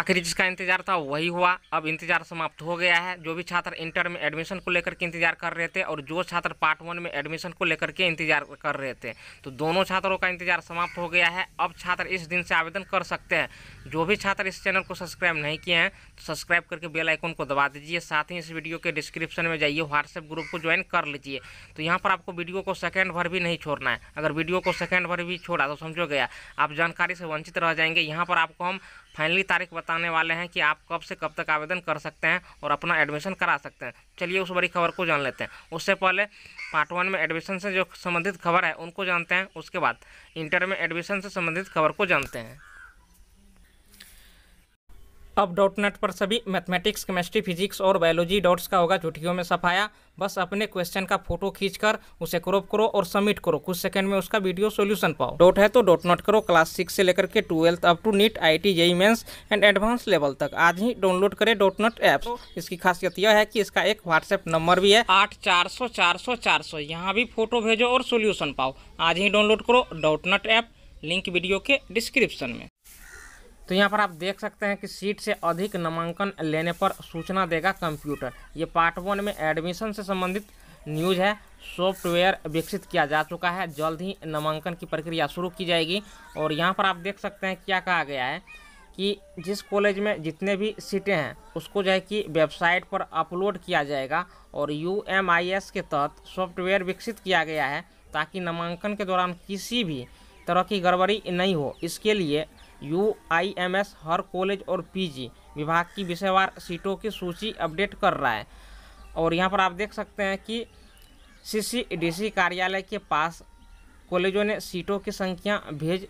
आखिर जिसका इंतजार था वही हुआ अब इंतजार समाप्त हो गया है जो भी छात्र इंटर में एडमिशन को लेकर के इंतजार कर रहे थे और जो छात्र पार्ट वन में एडमिशन को लेकर के इंतजार कर रहे थे तो दोनों छात्रों का इंतजार समाप्त हो गया है अब छात्र इस दिन से आवेदन कर सकते हैं जो भी छात्र इस चैनल को सब्सक्राइब नहीं किए हैं तो सब्सक्राइब करके बेल आइकन को दबा दीजिए साथ ही इस वीडियो के डिस्क्रिप्शन में जाइए व्हाट्सएप ग्रुप को ज्वाइन कर लीजिए तो यहाँ पर आपको वीडियो को सेकेंड भर भी नहीं छोड़ना है अगर वीडियो को सेकेंड भर भी छोड़ा तो समझो गया आप जानकारी से वंचित रह जाएंगे यहाँ पर आपको हम फाइनली तारीख बताने वाले हैं कि आप कब से कब तक आवेदन कर सकते हैं और अपना एडमिशन करा सकते हैं चलिए उस बड़ी खबर को जान लेते हैं उससे पहले पार्ट वन में एडमिशन से जो संबंधित खबर है उनको जानते हैं उसके बाद इंटर में एडमिशन से संबंधित खबर को जानते हैं अब डॉट नेट पर सभी मैथमेटिक्स केमिस्ट्री फिजिक्स और बायोलॉजी डॉट्स का होगा झुटियों में सफाया बस अपने क्वेश्चन का फोटो खींचकर उसे क्रॉप करो और सबमिट करो कुछ सेकंड में उसका वीडियो सॉल्यूशन पाओ डॉट है तो डॉट नोट करो क्लास सिक्स से लेकर के twelfth up to NEET I T JEE mains and advance level तक आज ही डाउनलोड करें डॉट नोट ऐप तो इसकी खासियत यह है कि इसका एक व्हाट्सएप नंबर भी है आठ चार सौ चार सौ चार सौ यहाँ भी फोटो भेजो और सोल्यूशन पाओ आज ही डाउनलोड करो Doubtnut app link video के डिस्क्रिप्शन में तो यहाँ पर आप देख सकते हैं कि सीट से अधिक नामांकन लेने पर सूचना देगा कंप्यूटर ये पार्ट वन में एडमिशन से संबंधित न्यूज है सॉफ्टवेयर विकसित किया जा चुका है जल्द ही नामांकन की प्रक्रिया शुरू की जाएगी और यहाँ पर आप देख सकते हैं क्या कहा गया है कि जिस कॉलेज में जितने भी सीटें हैं उसको जो है कि वेबसाइट पर अपलोड किया जाएगा और यू के तहत सॉफ्टवेयर विकसित किया गया है ताकि नामांकन के दौरान किसी भी तरह की गड़बड़ी नहीं हो इसके लिए यू आई एम एस हर कॉलेज और पीजी विभाग की विषयवार सीटों की सूची अपडेट कर रहा है और यहाँ पर आप देख सकते हैं कि सीसीडीसी कार्यालय के पास कॉलेजों ने सीटों की संख्या भेज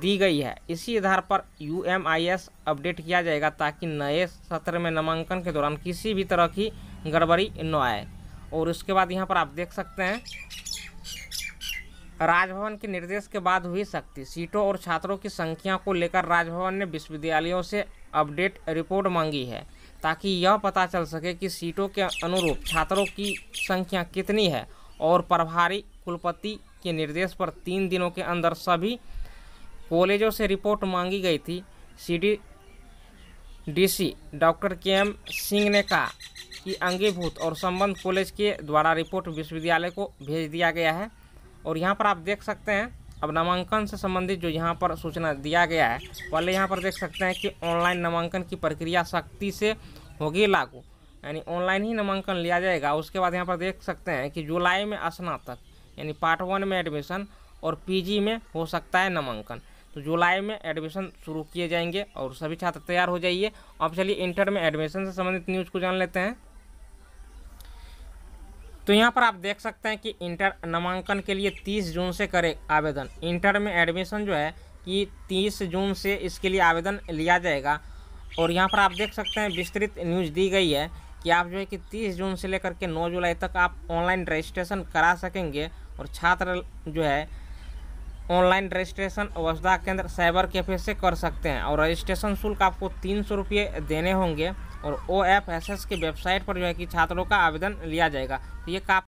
दी गई है इसी आधार पर यू अपडेट किया जाएगा ताकि नए सत्र में नामांकन के दौरान किसी भी तरह की गड़बड़ी न आए और उसके बाद यहाँ पर आप देख सकते हैं राजभवन के निर्देश के बाद हुई सख्ती सीटों और छात्रों की संख्या को लेकर राजभवन ने विश्वविद्यालयों से अपडेट रिपोर्ट मांगी है ताकि यह पता चल सके कि सीटों के अनुरूप छात्रों की संख्या कितनी है और प्रभारी कुलपति के निर्देश पर तीन दिनों के अंदर सभी कॉलेजों से रिपोर्ट मांगी गई थी C D D C doctor K M Singh ने कहा कि अंगीभूत और संबंध कॉलेज के द्वारा रिपोर्ट विश्वविद्यालय को भेज दिया गया है और यहाँ पर आप देख सकते हैं अब नामांकन से संबंधित जो यहाँ पर सूचना दिया गया है पहले यहाँ पर देख सकते हैं कि ऑनलाइन नामांकन की प्रक्रिया सख्ती से होगी लागू यानी ऑनलाइन ही नामांकन लिया जाएगा उसके बाद यहाँ पर देख सकते हैं कि जुलाई में स्नातक यानी पार्ट वन में एडमिशन और पीजी में हो सकता है नामांकन तो जुलाई में एडमिशन शुरू किए जाएंगे और सभी छात्र तैयार हो जाइए अब चलिए इंटर में एडमिशन से संबंधित न्यूज़ को जान लेते हैं तो यहाँ पर आप देख सकते हैं कि इंटर नामांकन के लिए 30 जून से करें आवेदन इंटर में एडमिशन जो है कि 30 जून से इसके लिए आवेदन लिया जाएगा और यहाँ पर आप देख सकते हैं विस्तृत न्यूज़ दी गई है कि आप जो है कि 30 जून से लेकर के 9 जुलाई तक आप ऑनलाइन रजिस्ट्रेशन करा सकेंगे और छात्र जो है ऑनलाइन रजिस्ट्रेशन अवस्था केंद्र साइबर कैफे से कर सकते हैं और रजिस्ट्रेशन शुल्क आपको तीन सौ देने होंगे और ओ एफ एस एस की वेबसाइट पर जो है कि छात्रों का आवेदन लिया जाएगा तो ये काफ़ी